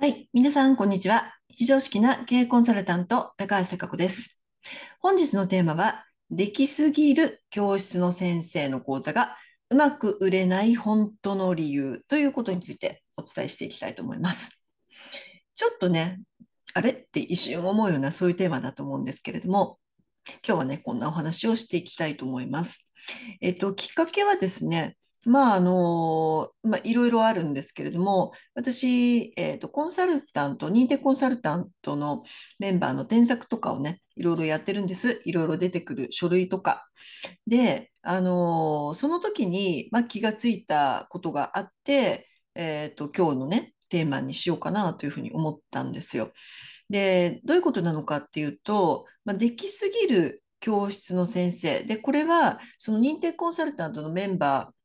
はい。皆さん、こんにちは。非常識な経営コンサルタント、高橋貴子です。本日のテーマは、できすぎる教室の先生の講座がうまく売れない本当の理由ということについてお伝えしていきたいと思います。ちょっとね、あれって一瞬思うようなそういうテーマだと思うんですけれども、今日はね、こんなお話をしていきたいと思います。えっと、きっかけはですね、まああのまあ、いろいろあるんですけれども私、えーと、コンサルタント認定コンサルタントのメンバーの添削とかをねいろいろやってるんですいろいろ出てくる書類とかであのその時に、まあ、気がついたことがあって、えーと、と今日のねテーマにしようかなというふうに思ったんですよ。でどういうことなのかっていうと、まあ、できすぎる教室の先生でこれはその認定コンサルタントのメンバー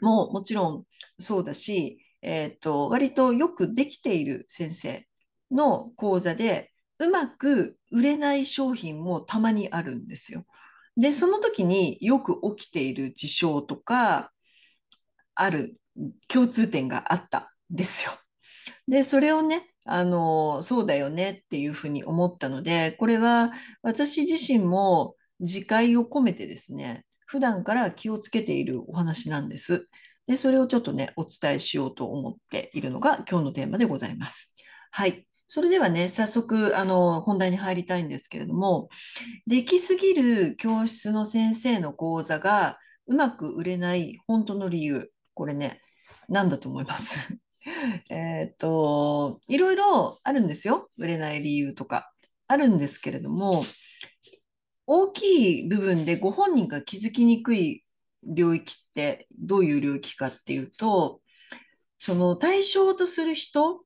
ももちろんそうだし、えーと、割とよくできている先生の講座でうまく売れない商品もたまにあるんですよ。でその時によく起きている事象とかある共通点があったんですよ。でそれをねあのそうだよねっていうふうに思ったのでこれは私自身も自戒を込めてですね普段から気をつけているお話なんです。で、それをちょっとね、お伝えしようと思っているのが今日のテーマでございます。はい。それではね、早速、あの、本題に入りたいんですけれども、できすぎる教室の先生の講座がうまく売れない本当の理由、これね、何だと思います えっと、いろいろあるんですよ。売れない理由とか。あるんですけれども、大きい部分でご本人が気づきにくい領域ってどういう領域かっていうとその対象とする人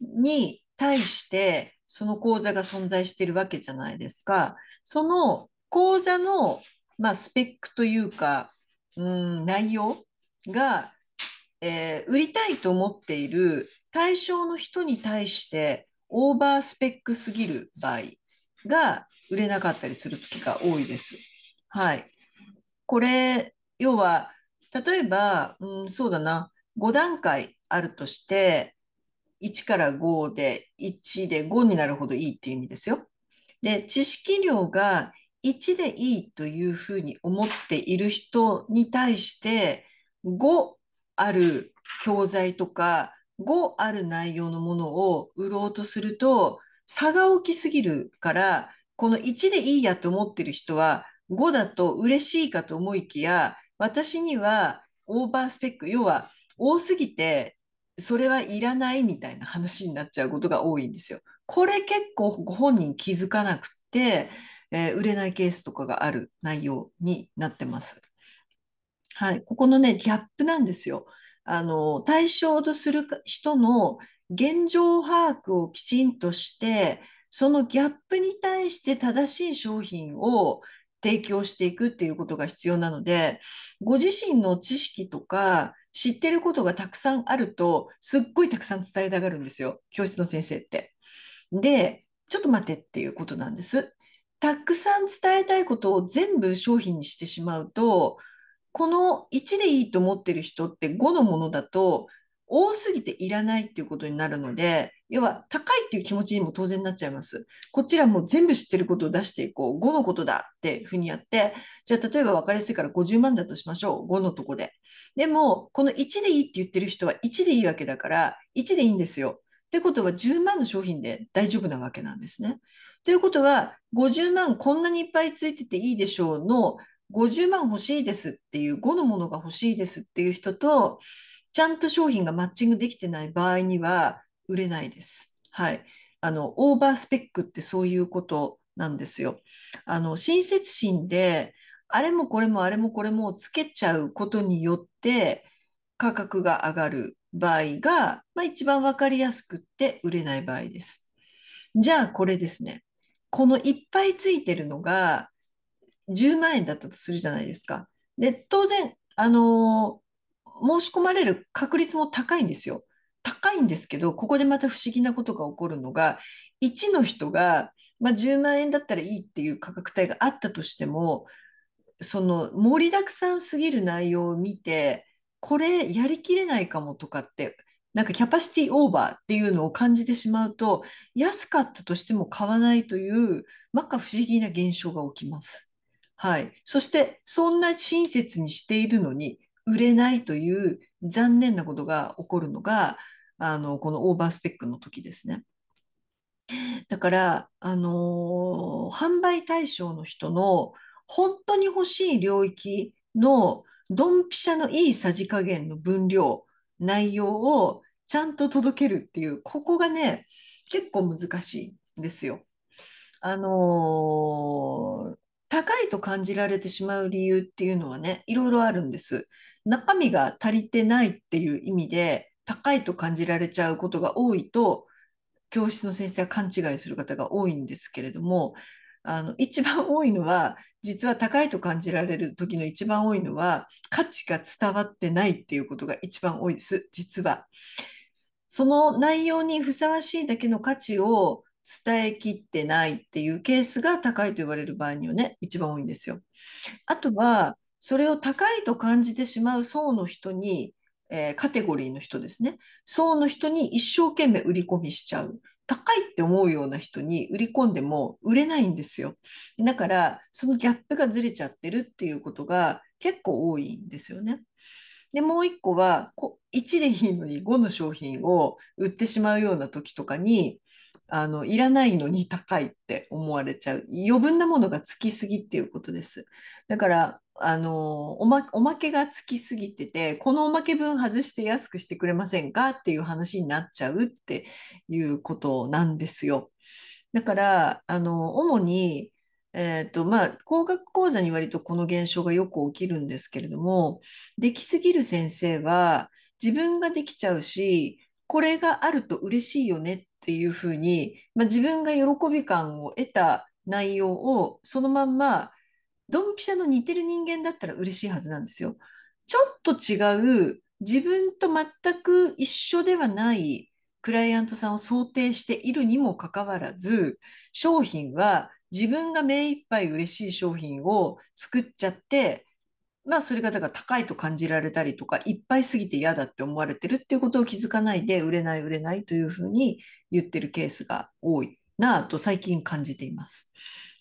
に対してその講座が存在してるわけじゃないですか。その講座の、まあ、スペックというか、うん、内容が、えー、売りたいと思っている対象の人に対してオーバースペックすぎる場合が売れなかったりする時が多いです。はい。これ、要は、例えば、うん、そうだな、5段階あるとして、1から5で、1で5になるほどいいっていう意味ですよ。で、知識量が1でいいというふうに思っている人に対して、5ある教材とか、5ある内容のものを売ろうとすると、差が大きすぎるから、この1でいいやと思ってる人は、5だと嬉しいかと思いきや、私にはオーバースペック、要は多すぎて、それはいらないみたいな話になっちゃうことが多いんですよ。これ結構ご本人気づかなくて、えー、売れないケースとかがある内容になってます。はい、ここのね、ギャップなんですよ。あの対象とする人の現状把握をきちんとして、そのギャップに対して正しい商品を提供していくっていうことが必要なので、ご自身の知識とか知ってることがたくさんあると、すっごいたくさん伝えたがるんですよ、教室の先生って。で、ちょっと待てっていうことなんです。たくさん伝えたいことを全部商品にしてしまうと、この1でいいと思ってる人って5のものだと多すぎていらないっていうことになるので、要は高いっていう気持ちにも当然なっちゃいます。こっちらもう全部知ってることを出していこう。5のことだっていうふうにやって、じゃあ例えば分かりやすいから50万だとしましょう。5のとこで。でも、この1でいいって言ってる人は1でいいわけだから、1でいいんですよ。ってことは10万の商品で大丈夫なわけなんですね。ということは、50万こんなにいっぱいついてていいでしょうの、50万欲しいですっていう5のものが欲しいですっていう人と、ちゃんと商品がマッチングできてない場合には売れないです。はい。あの、オーバースペックってそういうことなんですよ。あの、親切心で、あれもこれもあれもこれもつけちゃうことによって価格が上がる場合が、まあ、一番分かりやすくって売れない場合です。じゃあこれですね。このいっぱいついてるのが10万円だったとするじゃないですか。で、当然、あの申し込まれる確率も高いんですよ。高いんですけど、ここでまた不思議なことが起こるのが、1の人が、まあ、10万円だったらいいっていう価格帯があったとしても、その盛りだくさんすぎる内容を見て、これやりきれないかもとかって、なんかキャパシティオーバーっていうのを感じてしまうと、安かったとしても買わないという、まか不思議な現象が起きます。はい。そして、そんな親切にしているのに、売れないという残念なことが起こるのがあのこのオーバースペックの時ですね。だからあの販売対象の人の本当に欲しい領域のドンピシャのいいさじ加減の分量内容をちゃんと届けるっていうここがね結構難しいんですよ。あの高いと感じられてしまう理由っていうのはねいろいろあるんです中身が足りてないっていう意味で高いと感じられちゃうことが多いと教室の先生は勘違いする方が多いんですけれどもあの一番多いのは実は高いと感じられる時の一番多いのは価値が伝わってないっていうことが一番多いです実は。その内容にふさわしいだけの価値を伝えきってないっていうケースが高いと言われる場合にはね一番多いんですよ。あとはそれを高いと感じてしまう層の人に、えー、カテゴリーの人ですね層の人に一生懸命売り込みしちゃう高いって思うような人に売り込んでも売れないんですよだからそのギャップがずれちゃってるっていうことが結構多いんですよね。でもう一個はこ1でいいのに5の商品を売ってしまうような時とかにあのいらないのに高いって思われちゃう余分なものがつきすぎっていうことですだからあのおまおまけがつきすぎててこのおまけ分外して安くしてくれませんかっていう話になっちゃうっていうことなんですよだからあの主にえーとまあ、工学講座に割とこの現象がよく起きるんですけれどもできすぎる先生は自分ができちゃうしこれがあると嬉しいよねっっていうふうに、まあ、自分が喜び感を得た内容をそのまんまドンピシャの似てる人間だったら嬉しいはずなんですよ。ちょっと違う自分と全く一緒ではないクライアントさんを想定しているにもかかわらず商品は自分が目いっぱい嬉しい商品を作っちゃってあそれ方が高いと感じられたりとか、いっぱいすぎて嫌だって思われてるっていうことを気づかないで、売れない売れないというふうに言ってるケースが多いなと最近感じています。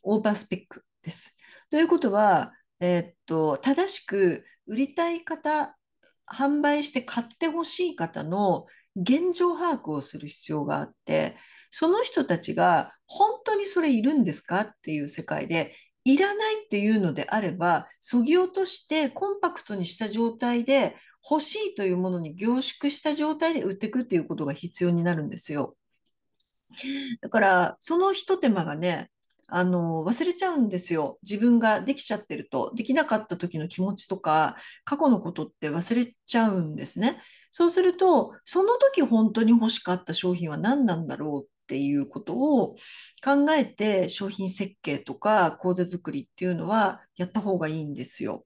オーバースペックです。ということは、えー、っと、正しく売りたい方、販売して買ってほしい方の現状把握をする必要があって、その人たちが本当にそれいるんですかっていう世界でいらないっていうのであれば、そぎ落としてコンパクトにした状態で、欲しいというものに凝縮した状態で売っていくっていうことが必要になるんですよ。だから、そのひと手間がね、あの、忘れちゃうんですよ。自分ができちゃってると、できなかった時の気持ちとか、過去のことって忘れちゃうんですね。そうすると、その時本当に欲しかった商品は何なんだろうっていうことを考えて商品設計とか講座作りっていうのはやった方がいいんですよ。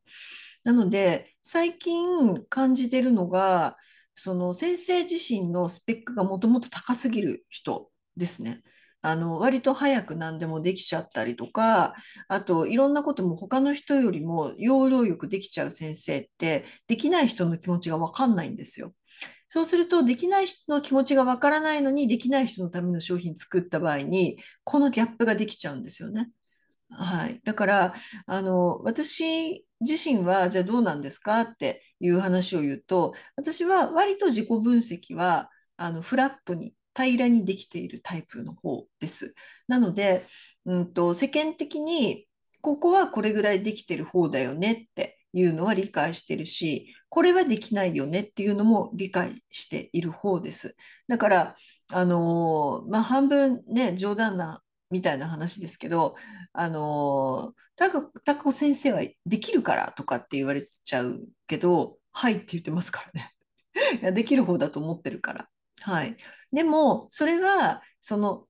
なので最近感じてるのがその先生自身のスペックがもともと高すぎる人ですね。あの割と早く何でもできちゃったりとかあといろんなことも他の人よりも要領よくできちゃう先生ってできない人の気持ちが分かんないんですよ。そうすると、できない人の気持ちがわからないのに、できない人のための商品作った場合に、このギャップができちゃうんですよね。はい、だからあの私自身はじゃあどうなんですかっていう話を言うと私は割と自己分析はあのフラットに平らにできているタイプの方です。なので、うんと、と世間的にここはこれぐらいできてる方だよねっていうのは理解してるし、これはできないよねっていうのも理解している方です。だから、あのまあ、半分ね、冗談なみたいな話ですけど、あのタコ先生はできるからとかって言われちゃうけど、はいって言ってますからね。いやできる方だと思ってるから。はい、でもそれはその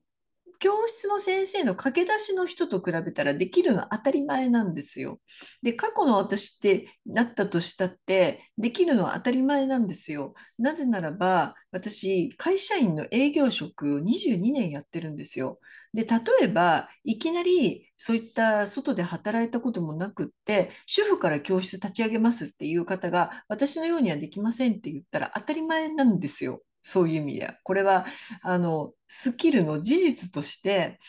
教室の先生の駆け出しの人と比べたらできるのは当たり前なんですよ。で過去の私ってなったとしたってできるのは当たり前なんですよ。なぜならば私会社員の営業職を22年やってるんですよ。で例えばいきなりそういった外で働いたこともなくって主婦から教室立ち上げますっていう方が私のようにはできませんって言ったら当たり前なんですよ。そういう意味では。これはあのスキルの事実として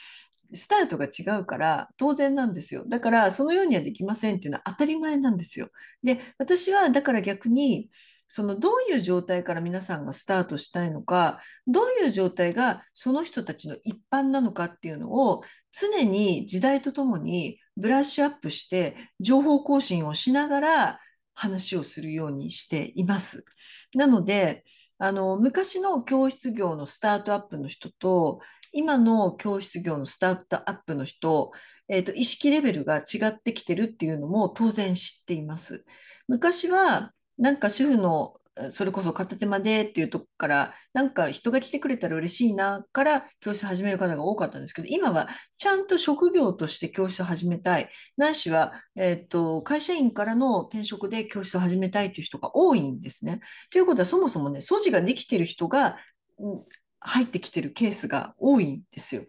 スタートが違うから当然なんですよだからそのようにはできませんっていうのは当たり前なんですよで私はだから逆にそのどういう状態から皆さんがスタートしたいのかどういう状態がその人たちの一般なのかっていうのを常に時代とともにブラッシュアップして情報更新をしながら話をするようにしています。なのであの昔の教室業のスタートアップの人と今の教室業のスタートアップの人、えーと、意識レベルが違ってきてるっていうのも当然知っています。昔はなんか主婦のそれこそ片手間でっていうとこからなんか人が来てくれたら嬉しいなから教室始める方が多かったんですけど今はちゃんと職業として教室を始めたいないしは、えーと、会社員からの転職で教室を始めたいという人が多いんですね。ということはそもそもね素地ができてる人が入ってきてるケースが多いんですよ。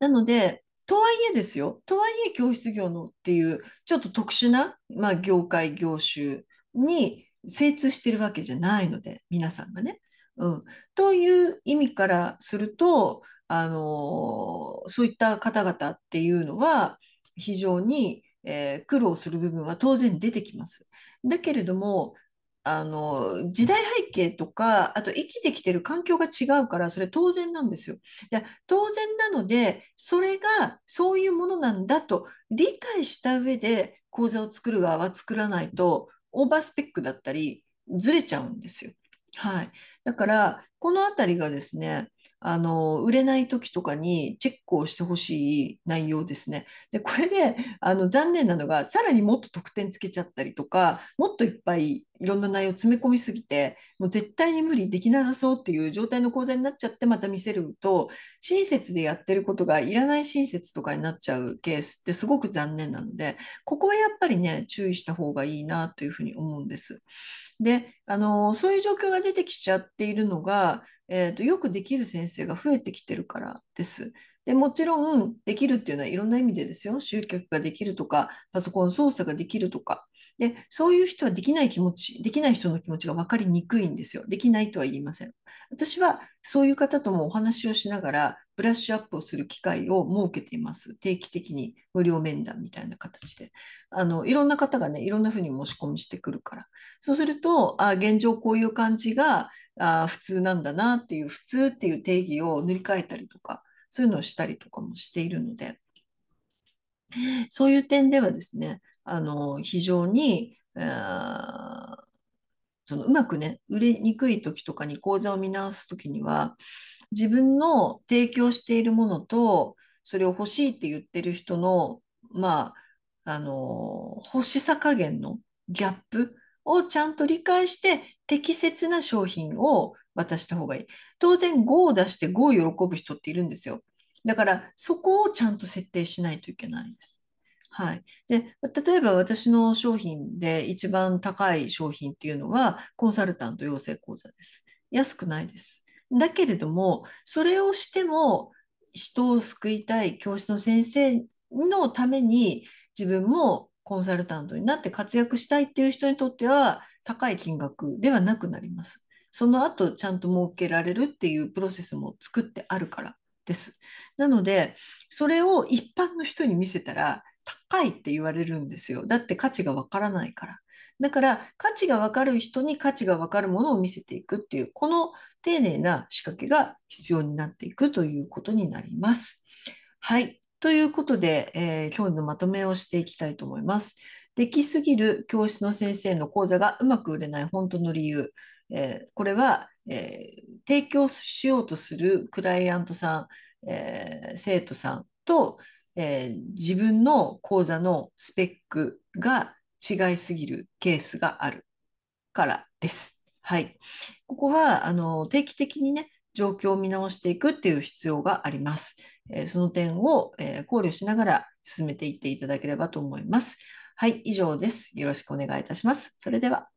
なのでとはいえですよとはいえ教室業のっていうちょっと特殊な、まあ、業界業種に精通してるわけじゃないので皆さんがね。うん、という意味からするとあのそういった方々っていうのは非常に、えー、苦労する部分は当然出てきます。だけれどもあの時代背景とかあと生きてきてる環境が違うからそれ当然なんですよ。で当然なのでそれがそういうものなんだと理解した上で講座を作る側は作らないとオーバースペックだったりずれちゃうんですよ。はい、だからこの辺りがですねあの売れない時とかにチェックをしてほしい内容ですね。でこれであの残念なのがさらにもっと得点つけちゃったりとかもっといっぱいいろんな内容詰め込みすぎてもう絶対に無理できなさそうっていう状態の講座になっちゃってまた見せると親切でやってることがいらない親切とかになっちゃうケースってすごく残念なのでここはやっぱりね注意した方がいいなというふうに思うんです。であのそういう状況が出てきちゃっているのがえーと、よくできる先生が増えてきてるからです。でもちろんできるっていうのはいろんな意味でですよ集客ができるとかパソコン操作ができるとかでそういう人はできない気持ちできない人の気持ちが分かりにくいんですよできないとは言いません私はそういう方ともお話をしながらブラッシュアップをする機会を設けています定期的に無料面談みたいな形であのいろんな方がねいろんなふうに申し込みしてくるからそうするとあ現状こういう感じがあ普通なんだなっていう普通っていう定義を塗り替えたりとかそういうのをしたりとかもしているのでそういう点ではですねあの非常にそのうまくね売れにくい時とかに講座を見直す時には自分の提供しているものとそれを欲しいって言ってる人のまああの欲しさ加減のギャップをちゃんと理解して適切な商品を渡した方がいい。当然、5を出して5を喜ぶ人っているんですよ。だから、そこをちゃんと設定しないといけないです。はい。で、例えば私の商品で一番高い商品っていうのは、コンサルタント養成講座です。安くないです。だけれども、それをしても、人を救いたい教室の先生のために自分もコンサルタントになって活躍したいっていう人にとっては高い金額ではなくなります。その後ちゃんと設けられるっていうプロセスも作ってあるからです。なのでそれを一般の人に見せたら高いって言われるんですよ。だって価値がわからないから。だから価値がわかる人に価値がわかるものを見せていくっていうこの丁寧な仕掛けが必要になっていくということになります。はい。ということで、えー、今日のまとめをしていきたいと思います。できすぎる教室の先生の講座がうまく売れない本当の理由、えー、これは、えー、提供しようとするクライアントさん、えー、生徒さんと、え自分の講座のスペックが違いすぎるケースがあるからです。はい、ここはあの定期的にね状況を見直していくっていう必要があります。えその点を、え考慮しながら進めていっていただければと思います。はい、以上です。よろしくお願いいたします。それでは。